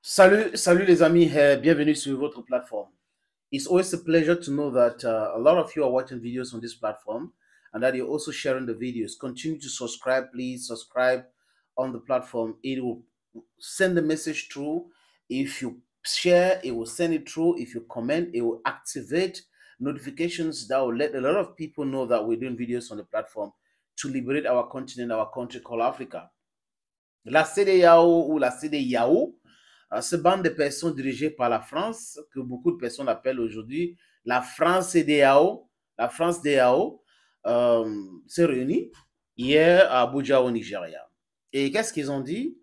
Salut, salut les amis, eh, bienvenue sur votre plateforme. It's always a pleasure to know that uh, a lot of you are watching videos on this platform and that you're also sharing the videos. Continue to subscribe, please subscribe on the platform. It will send the message through. If you share, it will send it through. If you comment, it will activate notifications that will let a lot of people know that we're doing videos on the platform to liberate our continent, our country called Africa. La sede yao ou la sede yao Ce bande de personnes dirigées par la France, que beaucoup de personnes appellent aujourd'hui la France D.A.O., la France DAO, euh, s'est réunie hier à Abuja au Nigeria. Et qu'est-ce qu'ils ont dit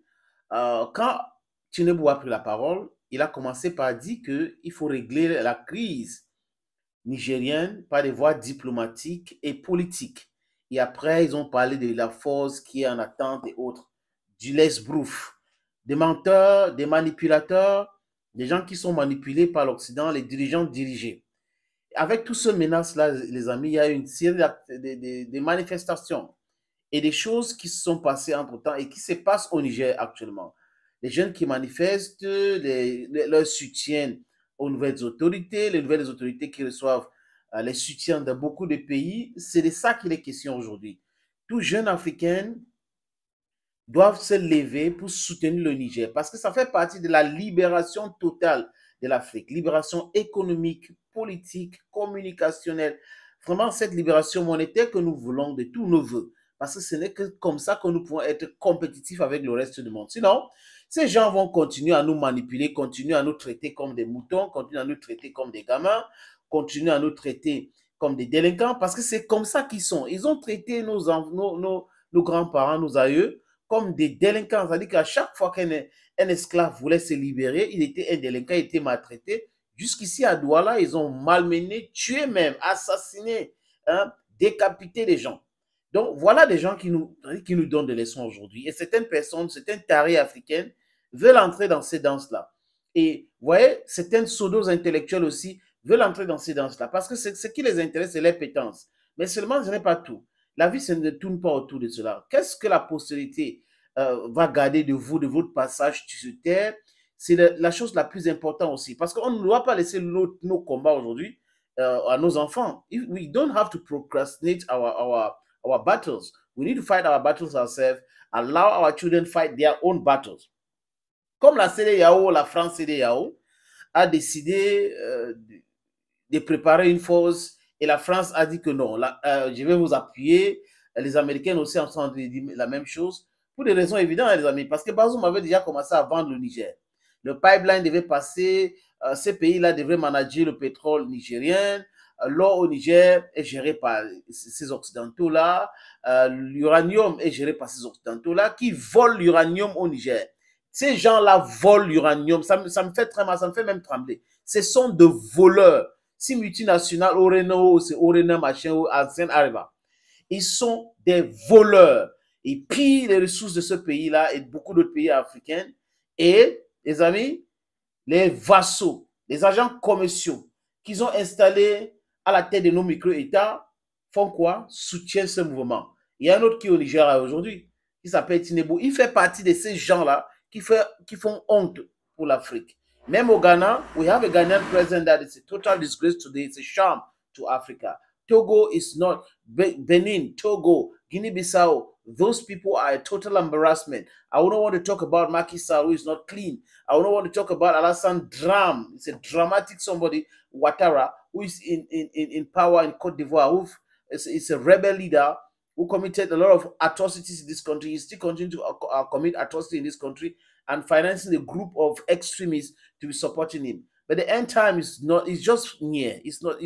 euh, Quand Tinubu a pris la parole, il a commencé par dire qu'il faut régler la crise nigérienne par des voies diplomatiques et politiques. Et après, ils ont parlé de la force qui est en attente et autres, du l'esbrouf des menteurs, des manipulateurs, des gens qui sont manipulés par l'Occident, les dirigeants dirigés. Avec tout ce menace-là, les amis, il y a une série de, manifestations et des choses qui se sont passées entre-temps et qui se passent au Niger actuellement. Les jeunes qui manifestent, les, leur soutien aux nouvelles autorités, les nouvelles autorités qui reçoivent euh, les soutiens de beaucoup de pays, c'est de ça qu'il est question aujourd'hui. Tout jeune Africain doivent se lever pour soutenir le Niger parce que ça fait partie de la libération totale de l'Afrique, libération économique, politique, communicationnelle, vraiment cette libération monétaire que nous voulons de tous nos voeux. Parce que ce n'est que comme ça que nous pouvons être compétitifs avec le reste du monde. Sinon, ces gens vont continuer à nous manipuler, continuer à nous traiter comme des moutons, continuer à nous traiter comme des gamins, continuer à nous traiter comme des délinquants, parce que c'est comme ça qu'ils sont. Ils ont traité nos, nos, nos, nos grands-parents, nos aïeux, comme des délinquants. C'est-à-dire qu'à chaque fois qu'un esclave voulait se libérer, il était un délinquant, il était maltraité. Jusqu'ici, à Douala, ils ont malmené, tué même, assassiné, hein, décapité les gens. Donc, voilà des gens qui nous, qui nous donnent des leçons aujourd'hui. Et certaines personnes, certaines tarées africaines veulent entrer dans ces danses-là. Et vous voyez, certaines pseudos intellectuels aussi veulent entrer dans ces danses-là parce que ce qui les intéresse, c'est l'impétence. Mais seulement, ce n'est pas tout. La vie, ça ne tourne pas autour de cela. Qu'est-ce que la postérité euh, va garder de vous, de votre passage sur terre C'est la, chose la plus importante aussi. Parce qu'on ne doit pas laisser nos, nos combats aujourd'hui euh, à nos enfants. If we don't have to procrastinate our, our, our battles. We need to fight our battles ourselves. Allow our children fight their own battles. Comme la CDAO, la France CDAO, a décidé euh, de, de préparer une force et la France a dit que non, euh, je vais vous appuyer. Les Américains aussi ont dit la même chose, pour des raisons évidentes, hein, les amis, parce que Bazoum avait déjà commencé à vendre le Niger. Le pipeline devait passer, euh, ces pays-là devraient manager le pétrole nigérien, euh, l'or au Niger est géré par ces occidentaux-là, l'uranium est géré par ces occidentaux-là, qui volent l'uranium au Niger. Ces gens-là volent l'uranium, ça ça me fait très mal, ça me fait même trembler. Ce sont des voleurs si multinationales, c'est Orena, machin, Ancien Ils sont des voleurs. Ils pillent les ressources de ce pays-là et de beaucoup d'autres pays africains. Et, les amis, les vassaux, les agents commerciaux qu'ils ont installés à la tête de nos micro-États font quoi Soutiennent ce mouvement. Il y a un autre qui est au Niger aujourd'hui, qui s'appelle Tinebo. Il fait partie de ces gens-là qui font honte pour l'Afrique. Memo Ghana, we have a Ghanaian president that is a total disgrace today. It's a sham to Africa. Togo is not Benin, Togo, Guinea-Bissau. Those people are a total embarrassment. I don't want to talk about Macky Sall, who is not clean. I don't want to talk about Alassane Dram. It's a dramatic somebody, Ouattara, who is in, in, in, in power in Cote d'Ivoire, who is, is a rebel leader who committed a lot of atrocities in this country. He still continues to uh, uh commit atrocities in this country. and financing a group of extremists to be supporting him. But the end time is not, it's just near, it's not,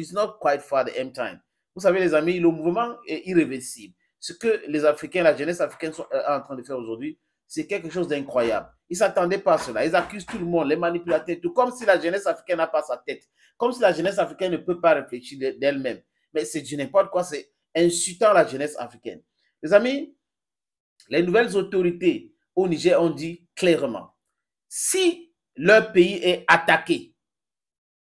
Vous savez, les amis, le mouvement est irréversible. Ce que les Africains, la jeunesse africaine sont euh, en train de faire aujourd'hui, c'est quelque chose d'incroyable. Ils ne s'attendaient pas à cela. Ils accusent tout le monde, les manipulateurs, tout comme si la jeunesse africaine n'a pas sa tête, comme si la jeunesse africaine ne peut pas réfléchir d'elle-même. Mais c'est du n'importe quoi, c'est insultant la jeunesse africaine. Les amis, les nouvelles autorités au Niger ont dit clairement. Si leur pays est attaqué,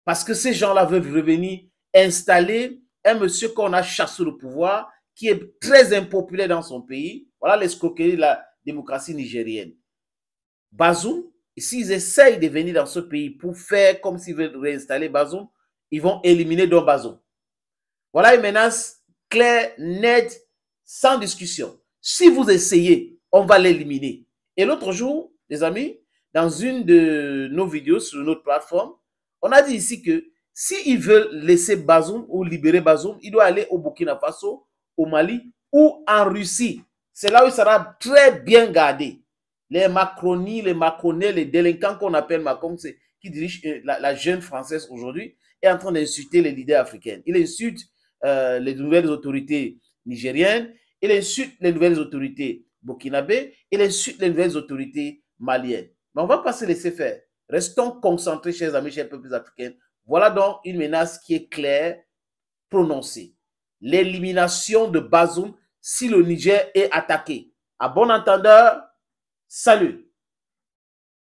parce que ces gens-là veulent revenir installer un monsieur qu'on a chassé le pouvoir, qui est très impopulaire dans son pays. Voilà l'escroquerie de la démocratie nigérienne. Bazoum, s'ils essayent de venir dans ce pays pour faire comme s'ils veulent réinstaller Bazoum, ils vont éliminer Don Bazoum. Voilà une menace claire, nette, sans discussion. Si vous essayez, on va l'éliminer. Et l'autre jour, les amis, dans une de nos vidéos sur notre plateforme, on a dit ici que s'ils veulent laisser Bazoum ou libérer Bazoum, il doit aller au Burkina Faso, au Mali ou en Russie. C'est là où il sera très bien gardé. Les Macronis, les Macronais, les délinquants qu'on appelle Macron, qui dirigent euh, la, jeune française aujourd'hui, est en train d'insulter les leaders africains. Il insulte euh, les nouvelles autorités nigériennes, il insulte les nouvelles autorités burkinabées, il insulte les nouvelles autorités malienne. Mais on ne va pas se laisser faire. Restons concentrés, chers amis, chers peuples africains. Voilà donc une menace qui est claire, prononcée. L'élimination de Bazoum si le Niger est attaqué. À bon entendeur, salut.